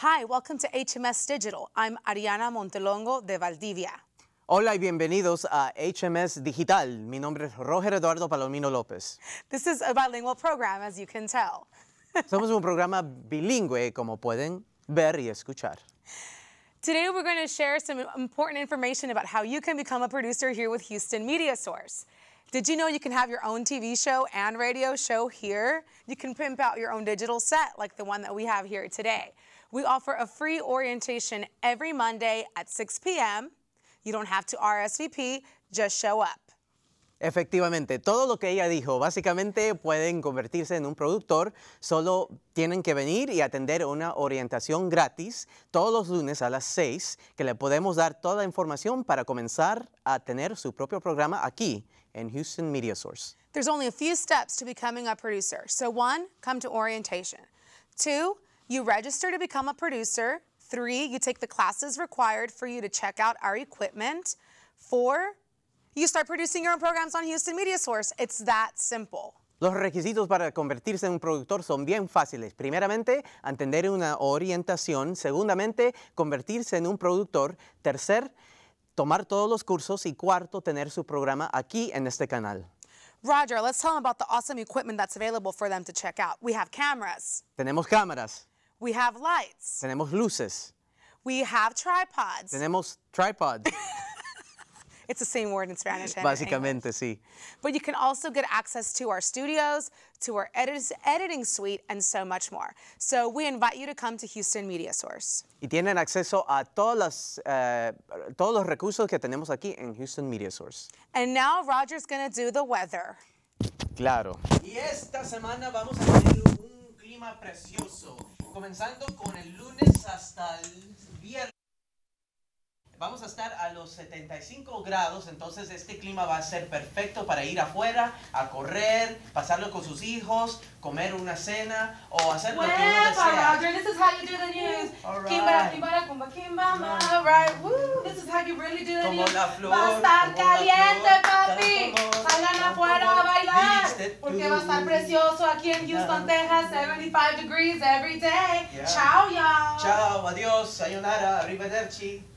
Hi, welcome to HMS Digital. I'm Ariana Montelongo de Valdivia. Hola y bienvenidos a HMS Digital. Mi nombre es Roger Eduardo Palomino López. This is a bilingual program, as you can tell. Somos un programa bilingüe, como pueden ver y escuchar. Today we're going to share some important information about how you can become a producer here with Houston Media Source. Did you know you can have your own TV show and radio show here? You can pimp out your own digital set like the one that we have here today. We offer a free orientation every Monday at 6 p.m. You don't have to RSVP, just show up. Efectivamente, todo lo que ella dijo, básicamente pueden convertirse en un productor, solo tienen que venir y atender una orientación gratis todos los lunes a las 6, que le podemos dar toda la información para comenzar a tener su propio programa aquí en Houston Media Source. There's only a few steps to becoming a producer. So one, come to orientation. Two, you register to become a producer. Three, you take the classes required for you to check out our equipment. Four, you start producing your own programs on Houston Media Source. It's that simple. Los requisitos para convertirse en un productor son bien fáciles. Primeramente, entender una orientación. Segundamente, convertirse en un productor. Tercer, tomar todos los cursos. Y cuarto, tener su programa aquí en este canal. Roger, let's tell them about the awesome equipment that's available for them to check out. We have cameras. Tenemos cámaras. We have lights. Tenemos luces. We have tripods. Tenemos tripods. It's the same word in Spanish. Básicamente, sí. But you can also get access to our studios, to our edit editing suite, and so much more. So we invite you to come to Houston Media Source. Y tienen acceso a todas las, uh, todos los recursos que tenemos aquí en Houston Media Source. And now Roger's going to do the weather. Claro. Y esta semana vamos a tener un clima precioso, comenzando con el lunes hasta el viernes. Vamos a estar a los 75 grados, entonces este clima va a ser perfecto para ir afuera, a correr, pasarlo con sus hijos, comer una cena o hacer lo que uno desea. Roger, this is how you do the news. All Kimba, kimba, kimba, mama. right. Woo, this is how you really do the como La flor, va a estar caliente, papi. Salgan afuera a bailar porque va a estar precioso aquí en Houston, Texas, 75 degrees every day. Chao, ya. Chao, adiós, sayonara, arrivederci.